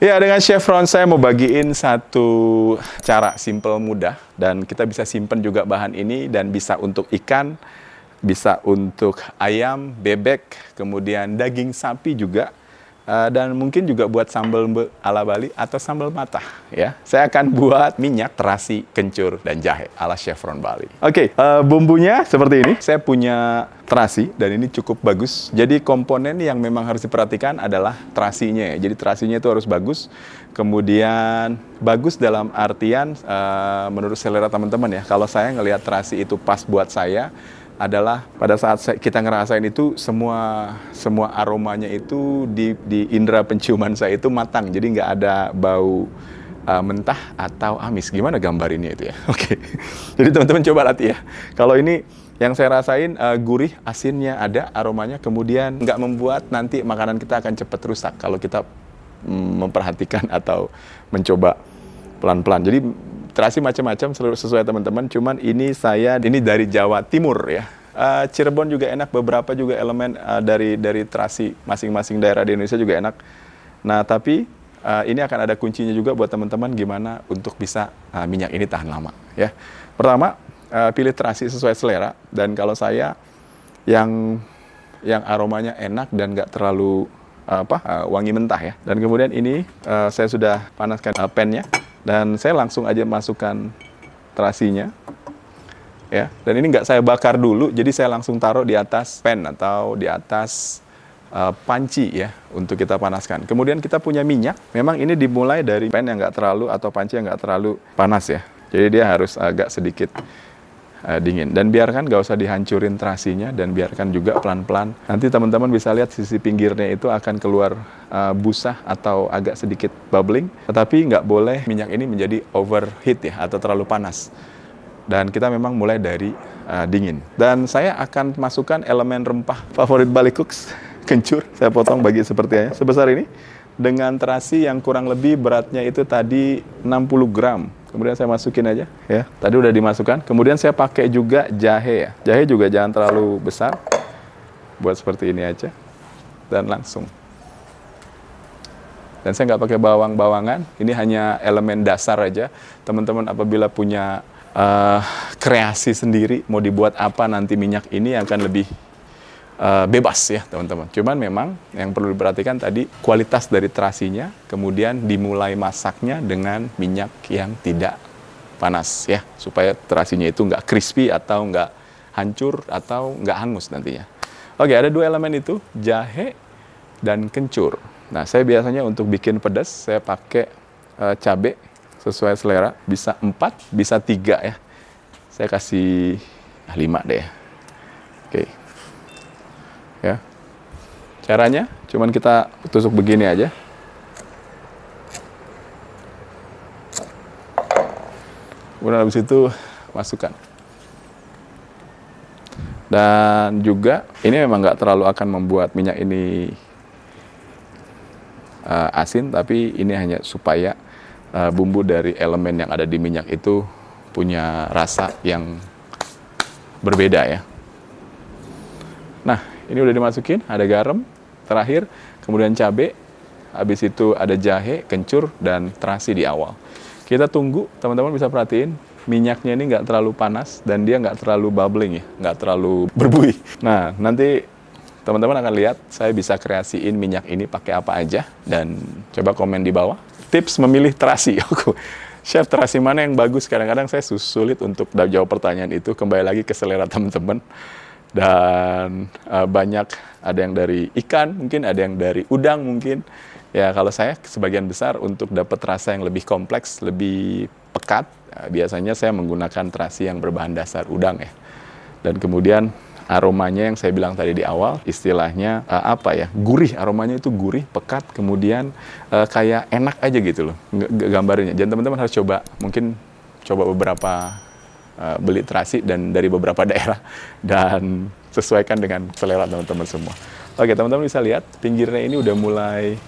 Ya, dengan Chef Ron saya mau bagiin satu cara simple mudah dan kita bisa simpen juga bahan ini dan bisa untuk ikan, bisa untuk ayam, bebek, kemudian daging sapi juga eh, dan mungkin juga buat sambal ala Bali atau sambal matah ya. Saya akan buat minyak terasi kencur dan jahe ala Chef Ron Bali. Oke, okay, eh, bumbunya seperti ini. Saya punya terasi dan ini cukup bagus. Jadi komponen yang memang harus diperhatikan adalah terasinya ya. Jadi terasinya itu harus bagus. Kemudian bagus dalam artian uh, menurut selera teman-teman ya. Kalau saya ngelihat terasi itu pas buat saya adalah pada saat kita ngerasain itu semua semua aromanya itu di di indera penciuman saya itu matang. Jadi nggak ada bau uh, mentah atau amis. Gimana gambar ini itu ya? Oke. Okay. Jadi teman-teman coba latih ya. Kalau ini yang saya rasain uh, gurih, asinnya ada, aromanya kemudian nggak membuat nanti makanan kita akan cepat rusak kalau kita mm, memperhatikan atau mencoba pelan-pelan. Jadi terasi macam-macam sesuai teman-teman, cuman ini saya ini dari Jawa Timur ya. Uh, Cirebon juga enak, beberapa juga elemen uh, dari dari terasi masing-masing daerah di Indonesia juga enak. Nah, tapi uh, ini akan ada kuncinya juga buat teman-teman gimana untuk bisa uh, minyak ini tahan lama ya. Pertama, Eh, pilih terasi sesuai selera dan kalau saya yang yang aromanya enak dan nggak terlalu apa eh, wangi mentah ya. Dan kemudian ini uh, saya sudah panaskan uh, pannya dan saya langsung aja masukkan terasinya. Ya, dan ini nggak saya bakar dulu, jadi saya langsung taruh di atas pan atau di atas uh, panci ya untuk kita panaskan. Kemudian kita punya minyak. Memang ini dimulai dari pan yang nggak terlalu atau panci yang nggak terlalu panas ya. Jadi dia harus agak sedikit uh, dingin dan biarkan gak usah dihancurin terasinya dan biarkan juga pelan-pelan nanti teman-teman bisa lihat sisi pinggirnya itu akan keluar uh, eh, busa atau agak sedikit bubbling tetapi nggak boleh minyak ini menjadi overheat ya atau terlalu panas dan kita memang mulai dari uh, dingin dan saya akan masukkan elemen rempah favorit Bali Cooks kencur saya potong bagi sepertinya sebesar ini dengan terasi yang kurang lebih beratnya itu tadi 60 gram kemudian saya masukin aja ya tadi udah dimasukkan kemudian saya pakai juga jahe ya jahe juga jangan terlalu besar buat seperti ini aja dan langsung dan saya nggak pakai bawang-bawangan ini hanya elemen dasar aja teman-teman apabila punya uh, kreasi sendiri mau dibuat apa nanti minyak ini akan lebih Eh, bebas ya teman-teman. Cuman memang yang perlu diperhatikan tadi kualitas dari terasinya, kemudian dimulai masaknya dengan minyak yang tidak panas ya, supaya terasinya itu nggak crispy atau nggak hancur atau nggak hangus nantinya. Oke, ada dua elemen itu, jahe dan kencur. Nah, saya biasanya untuk bikin pedas, saya pakai uh, eh, cabai sesuai selera, bisa empat, bisa tiga ya. Saya kasih lima deh ya. Oke, ya caranya cuman kita tusuk begini aja kemudian habis itu masukkan dan juga ini memang nggak terlalu akan membuat minyak ini uh, asin tapi ini hanya supaya uh, bumbu dari elemen yang ada di minyak itu punya rasa yang berbeda ya Nah, ini udah dimasukin, ada garam, terakhir, kemudian cabai, habis itu ada jahe, kencur, dan terasi di awal. Kita tunggu, teman-teman bisa perhatiin, minyaknya ini nggak terlalu panas dan dia nggak terlalu bubbling ya, nggak terlalu berbuih. Nah, nanti teman-teman akan lihat saya bisa kreasiin minyak ini pakai apa aja dan coba komen di bawah. Tips memilih terasi. Oke, Chef terasi mana yang bagus? Kadang-kadang saya sulit untuk jawab pertanyaan itu. Kembali lagi ke selera teman-teman dan uh, banyak ada yang dari ikan mungkin ada yang dari udang mungkin ya kalau saya sebagian besar untuk dapat rasa yang lebih kompleks lebih pekat uh, biasanya saya menggunakan terasi yang berbahan dasar udang ya dan kemudian aromanya yang saya bilang tadi di awal istilahnya uh, apa ya gurih aromanya itu gurih pekat kemudian uh, kayak enak aja gitu loh gambarnya jangan teman-teman harus coba mungkin coba beberapa Eh, beli terasi dan dari beberapa daerah dan sesuaikan dengan selera teman-teman semua. Oke, teman-teman bisa lihat pinggirnya ini udah mulai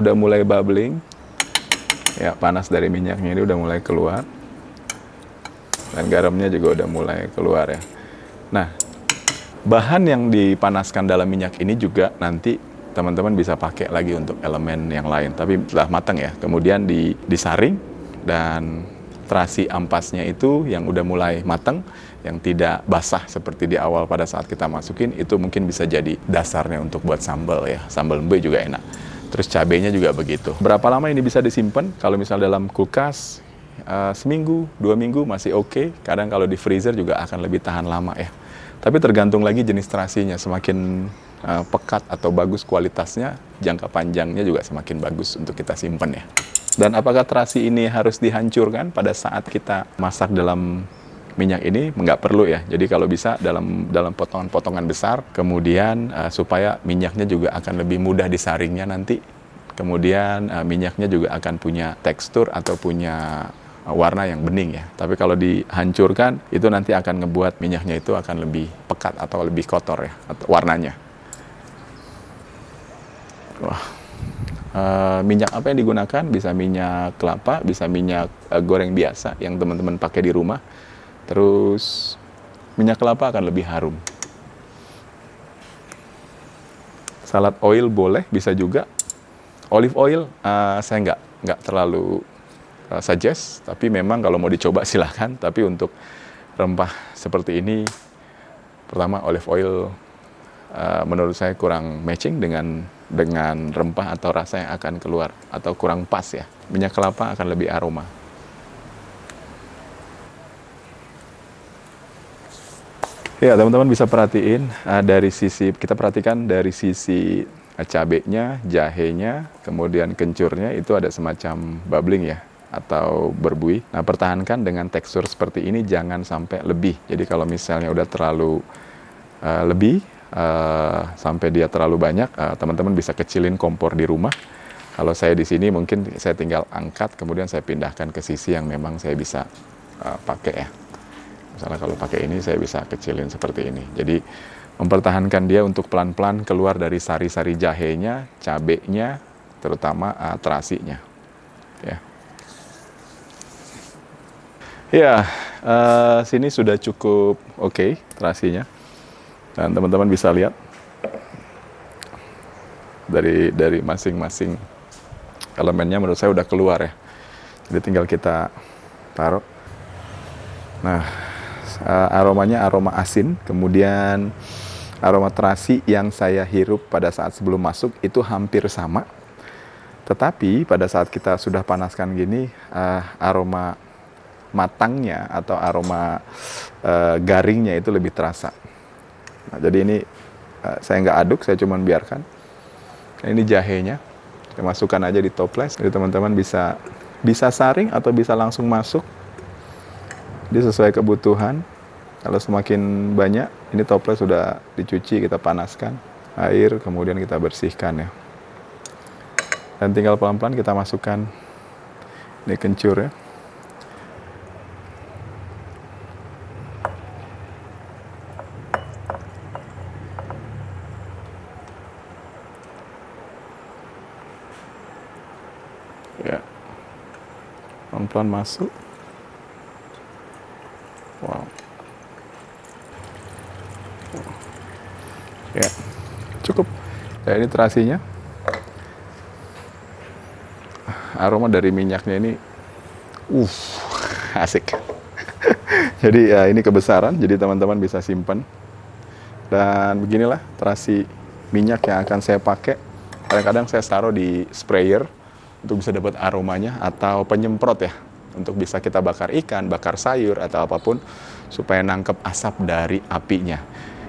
udah mulai bubbling. Ya, panas dari minyaknya ini udah mulai keluar. Dan garamnya juga udah mulai keluar ya. Nah, bahan yang dipanaskan dalam minyak ini juga nanti teman-teman bisa pakai lagi untuk elemen yang lain. Tapi sudah matang ya, kemudian di, disaring dan terasi ampasnya itu yang udah mulai mateng, yang tidak basah seperti di awal pada saat kita masukin, itu mungkin bisa jadi dasarnya untuk buat sambal ya. Sambal lembe juga enak. Terus cabenya juga begitu. Berapa lama ini bisa disimpan? Kalau misal dalam kulkas, uh, seminggu, dua minggu masih oke. Okay. Kadang kalau di freezer juga akan lebih tahan lama ya. Tapi tergantung lagi jenis terasinya, semakin uh, pekat atau bagus kualitasnya, jangka panjangnya juga semakin bagus untuk kita simpan ya. Dan apakah terasi ini harus dihancurkan pada saat kita masak dalam minyak ini? Nggak perlu ya. Jadi kalau bisa dalam dalam potongan-potongan besar, kemudian uh, supaya minyaknya juga akan lebih mudah disaringnya nanti. Kemudian uh, minyaknya juga akan punya tekstur atau punya eh, warna yang bening ya. Tapi kalau dihancurkan itu nanti akan ngebuat minyaknya itu akan lebih pekat atau lebih kotor ya warnanya. Wah uh, minyak apa yang digunakan bisa minyak kelapa bisa minyak uh, goreng biasa yang teman-teman pakai di rumah terus minyak kelapa akan lebih harum salad oil boleh bisa juga olive oil uh, saya nggak nggak terlalu uh, suggest tapi memang kalau mau dicoba silahkan tapi untuk rempah seperti ini pertama olive oil uh, menurut saya kurang matching dengan dengan rempah atau rasa yang akan keluar atau kurang pas ya. Minyak kelapa akan lebih aroma. Ya, teman-teman bisa perhatiin uh, dari sisi kita perhatikan dari sisi eh, cabenya, jahenya, kemudian kencurnya itu ada semacam bubbling ya atau berbuih. Nah, pertahankan dengan tekstur seperti ini jangan sampai lebih. Jadi kalau misalnya udah terlalu uh, lebih uh, sampai dia terlalu banyak, eh, teman-teman uh, bisa kecilin kompor di rumah. Kalau saya di sini mungkin saya tinggal angkat, kemudian saya pindahkan ke sisi yang memang saya bisa uh, pakai ya. Misalnya kalau pakai ini saya bisa kecilin seperti ini. Jadi mempertahankan dia untuk pelan-pelan keluar dari sari-sari jahenya, cabenya, terutama uh, terasinya. Ya. Ya, uh, sini sudah cukup oke okay, terasinya. Dan teman-teman bisa lihat dari dari masing-masing elemennya menurut saya udah keluar ya. Jadi tinggal kita taruh. Nah, eh, aromanya aroma asin, kemudian aroma terasi yang saya hirup pada saat sebelum masuk itu hampir sama. Tetapi pada saat kita sudah panaskan gini, uh, aroma matangnya atau aroma uh, garingnya itu lebih terasa. Nah, jadi ini eh, saya nggak aduk, saya cuma biarkan. Nah, ini jahenya, saya masukkan aja di toples. Jadi teman-teman bisa bisa saring atau bisa langsung masuk. Jadi sesuai kebutuhan. Kalau semakin banyak, ini toples sudah dicuci, kita panaskan air, kemudian kita bersihkan ya. Dan tinggal pelan-pelan kita masukkan ini kencur ya. pelan-pelan masuk wow ya cukup ya ini terasinya aroma dari minyaknya ini uh asik jadi ya ini kebesaran jadi teman-teman bisa simpan dan beginilah terasi minyak yang akan saya pakai kadang-kadang saya taruh di sprayer untuk bisa dapat aromanya atau penyemprot ya untuk bisa kita bakar ikan, bakar sayur atau apapun supaya nangkep asap dari apinya.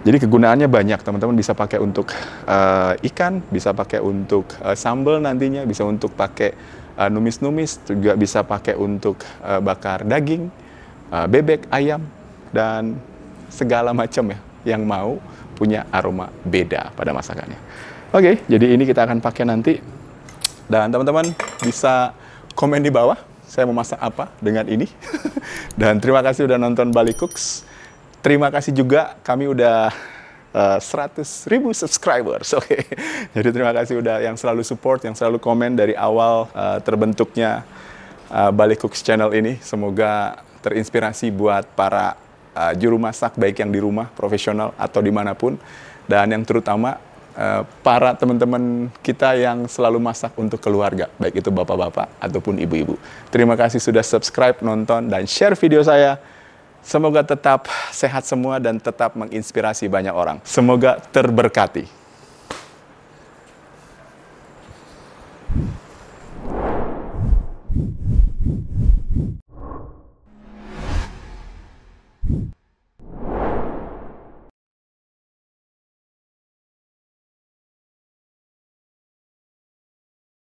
Jadi kegunaannya banyak, teman-teman bisa pakai untuk uh, ikan, bisa pakai untuk uh, sambal nantinya, bisa untuk pakai numis eh, numis-numis, juga bisa pakai untuk uh, bakar daging, uh, bebek, ayam dan segala macam ya yang mau punya aroma beda pada masakannya. Oke, okay, jadi ini kita akan pakai nanti dan teman-teman bisa komen di bawah saya mau masak apa dengan ini. Dan terima kasih udah nonton Bali Cooks. Terima kasih juga kami udah uh, eh, 100 ribu subscribers. Oke. Okay. Jadi terima kasih udah yang selalu support, yang selalu komen dari awal uh, terbentuknya uh, Bali Cooks channel ini. Semoga terinspirasi buat para uh, juru masak baik yang di rumah, profesional atau dimanapun. Dan yang terutama Eh, para teman-teman kita yang selalu masak untuk keluarga, baik itu bapak-bapak ataupun ibu-ibu. Terima kasih sudah subscribe, nonton, dan share video saya. Semoga tetap sehat semua dan tetap menginspirasi banyak orang. Semoga terberkati.